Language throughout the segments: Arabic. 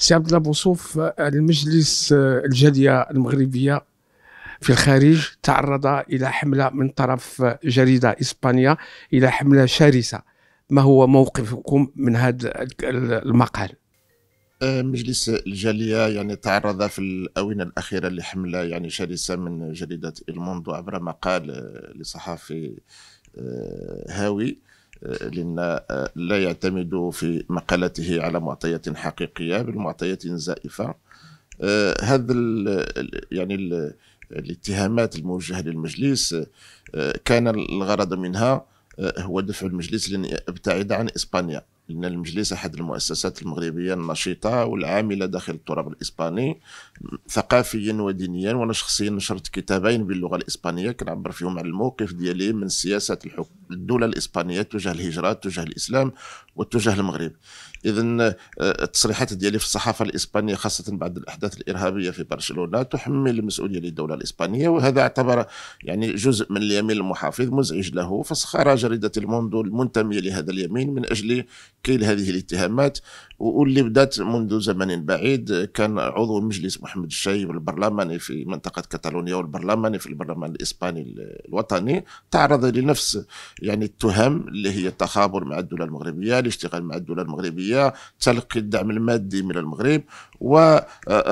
سي عبد الله بوصوف المجلس آه، الجاليه المغربيه في الخارج تعرض الى حمله من طرف آه، جريده اسبانيا الى حمله شرسه ما هو موقفكم من هذا المقال آه، مجلس الجالية يعني تعرض في الآونة الأخيرة لحملة يعني شرسة من جريدة الموندو عبر مقال لصحافي هاوي لأن آه، لا يعتمد في مقالته على معطيات حقيقية بل معطيات زائفة آه، هذا يعني الاتهامات الموجهة للمجلس آه، كان الغرض منها هو دفع المجلس لأن يبتعد عن إسبانيا لأن المجلس أحد المؤسسات المغربية النشيطة والعاملة داخل التراب الإسباني ثقافيا ودينيا وأنا شخصيا نشرت كتابين باللغة الإسبانية كنعبر فيهم عن الموقف ديالي من سياسة الحكم الدولة الإسبانية تجاه الهجرة تجاه الإسلام وتجاه المغرب إذا آه، التصريحات ديالي في الصحافة الإسبانية خاصة بعد الأحداث الإرهابية في برشلونة تحمل المسؤولية للدولة الإسبانية وهذا اعتبر يعني جزء من اليمين المحافظ مزعج له فسخر جريدة الموندو المنتمية لهذا اليمين من أجل كيل هذه الاتهامات واللي بدات منذ زمن بعيد كان عضو مجلس محمد الشايب البرلماني في منطقة كتالونيا والبرلماني في البرلمان الإسباني الوطني تعرض لنفس يعني التهم اللي هي التخابر مع الدول المغربيه الاشتغال مع الدول المغربيه تلقي الدعم المادي من المغرب واعضاء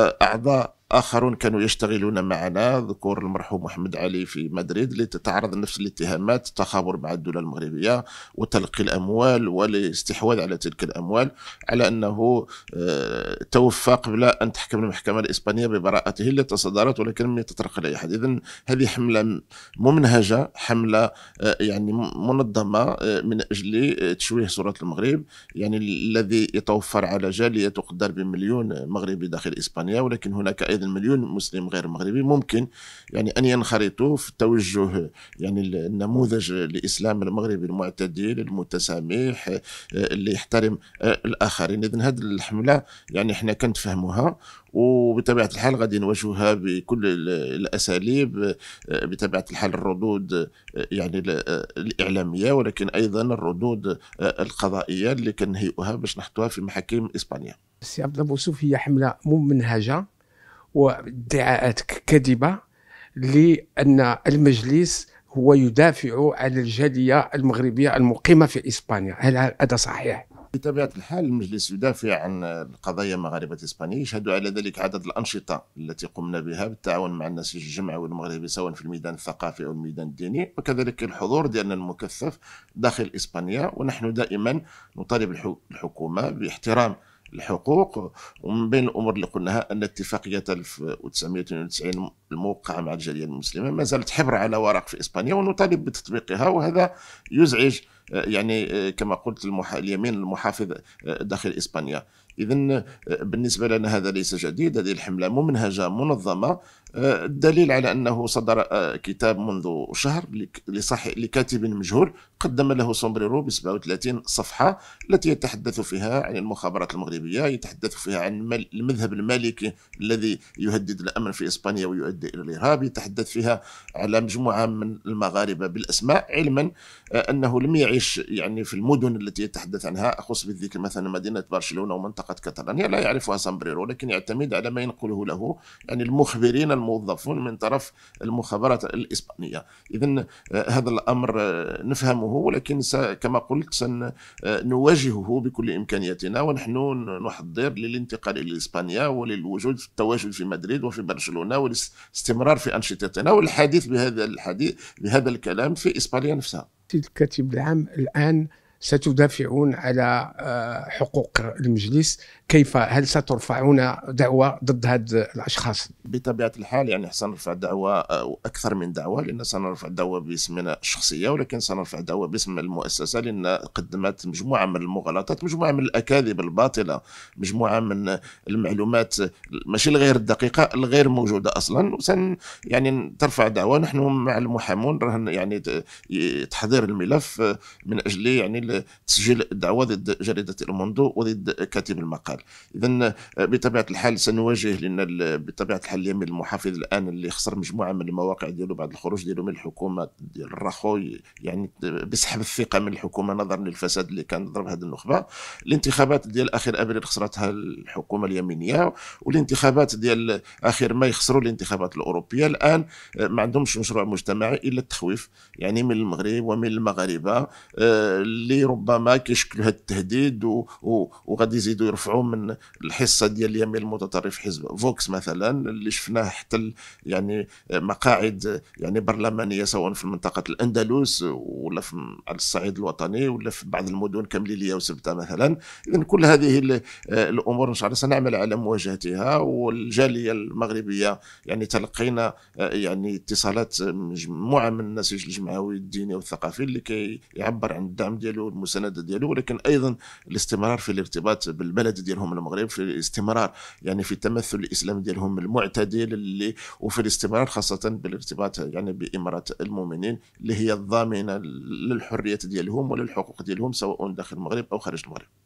آه، آه، اخرون كانوا يشتغلون معنا ذكور المرحوم محمد علي في مدريد اللي تتعرض نفس الاتهامات التخابر مع الدول المغربيه وتلقي الاموال والاستحواذ على تلك الاموال على انه آه، توفى قبل ان تحكم المحكمه الاسبانيه ببراءته التي صدرت ولكن لم يتطرق لاي احد اذا هذه حمله ممنهجه حمله آه، يعني منظمه آه، من اجل تشويه صوره المغرب يعني الذي يتوفر على جاليه تقدر بمليون مغربي داخل اسبانيا ولكن هناك بعيد المليون مسلم غير مغربي ممكن يعني ان ينخرطوا في توجه يعني النموذج الاسلام المغربي المعتدل المتسامح اللي يحترم الاخرين اذا هذه الحمله يعني احنا كنتفهموها وبطبيعه الحال غادي نواجهها بكل الاساليب بطبيعه الحال الردود يعني الاعلاميه ولكن ايضا الردود القضائيه اللي كنهيئوها باش نحطوها في محاكم اسبانيا. سي عبد الله هي حمله ممنهجه وادعاءات كاذبه لان المجلس هو يدافع عن الجاليه المغربيه المقيمه في اسبانيا، هل هذا صحيح؟ بطبيعه الحال المجلس يدافع عن القضايا مغاربه اسبانيا يشهد على ذلك عدد الانشطه التي قمنا بها بالتعاون مع النسيج الجمعوي المغربي سواء في الميدان الثقافي او الميدان الديني وكذلك الحضور ديالنا المكثف داخل اسبانيا ونحن دائما نطالب الحكومه باحترام الحقوق ومن بين الامور اللي قلناها ان اتفاقيه 1992 الموقعه مع الجاليه المسلمه ما زالت حبر على ورق في اسبانيا ونطالب بتطبيقها وهذا يزعج آه، يعني آه، كما قلت اليمين المحافظ آه، داخل اسبانيا إذا آه، بالنسبة لنا هذا ليس جديد هذه الحملة ممنهجة منظمة آه، الدليل على أنه صدر آه، كتاب منذ شهر لكاتب مجهول قدم له سومبريرو ب 37 صفحة التي يتحدث فيها عن المخابرات المغربية يتحدث فيها عن المذهب المالكي الذي يهدد الأمن في إسبانيا ويؤدي إلى الإرهاب يتحدث فيها على مجموعة من المغاربة بالأسماء علما أنه لم يعيش يعني في المدن التي يتحدث عنها أخص بالذكر مثلا مدينة برشلونة ومنطقة منطقة كتالونيا يعني لا يعرفها سامبريرو لكن يعتمد على ما ينقله له يعني المخبرين الموظفون من طرف المخابرات الإسبانية إذا آه، هذا الأمر آه، نفهمه ولكن كما قلت سنواجهه آه، بكل إمكانياتنا ونحن نحضر للانتقال إلى إسبانيا وللوجود في التواجد في مدريد وفي برشلونة والاستمرار في أنشطتنا والحديث بهذا الحديث بهذا الكلام في إسبانيا نفسها الكاتب العام الآن ستدافعون على آه، حقوق المجلس كيف هل سترفعون دعوة ضد هذه الأشخاص بطبيعة الحال يعني سنرفع دعوة أو آه، أكثر من دعوة لأن سنرفع دعوة باسمنا الشخصية ولكن سنرفع دعوة باسم المؤسسة لأن قدمت مجموعة من المغالطات مجموعة من الأكاذيب الباطلة مجموعة من المعلومات ماشي الغير الدقيقة الغير موجودة أصلا وسن يعني ترفع دعوة نحن مع المحامون يعني تحضير الملف آه، من أجل يعني تسجيل دعوة ضد جريدة الموندو وضد كاتب المقال إذا آه، بطبيعة الحال سنواجه لأن بطبيعة الحال اليمين المحافظ الآن اللي خسر مجموعة من المواقع ديالو بعد الخروج ديالو من الحكومة ديال الرخوي يعني بسحب الثقة من الحكومة نظرا للفساد اللي كان ضرب هذه النخبة الانتخابات ديال آخر أبريل خسرتها الحكومة اليمينية والانتخابات ديال آخر ما يخسروا الانتخابات الأوروبية الآن آه، ما عندهمش مشروع مجتمعي إلا التخويف يعني من المغرب ومن المغاربة آه، اللي اللي ربما كيشكل هذا التهديد وغادي يزيدوا يرفعوا من الحصه ديال اليمين المتطرف حزب فوكس مثلا اللي شفناه حتى يعني مقاعد يعني برلمانيه سواء في منطقه الاندلس ولا في على الصعيد الوطني ولا في بعض المدن كمليليه وسبته مثلا اذا كل هذه الامور ان شاء الله سنعمل على مواجهتها والجاليه المغربيه يعني تلقينا آه، يعني اتصالات مجموعه من النسيج الجمعوي الديني والثقافي اللي كيعبر كي عن الدعم ديالو ديالو المسانده ديالو ولكن ايضا الاستمرار في الارتباط بالبلد ديالهم المغرب في الاستمرار يعني في تمثل الاسلام ديالهم المعتدل اللي وفي الاستمرار خاصه بالارتباط يعني بامارات المؤمنين اللي هي الضامنه للحريات ديالهم وللحقوق ديالهم سواء داخل المغرب او خارج المغرب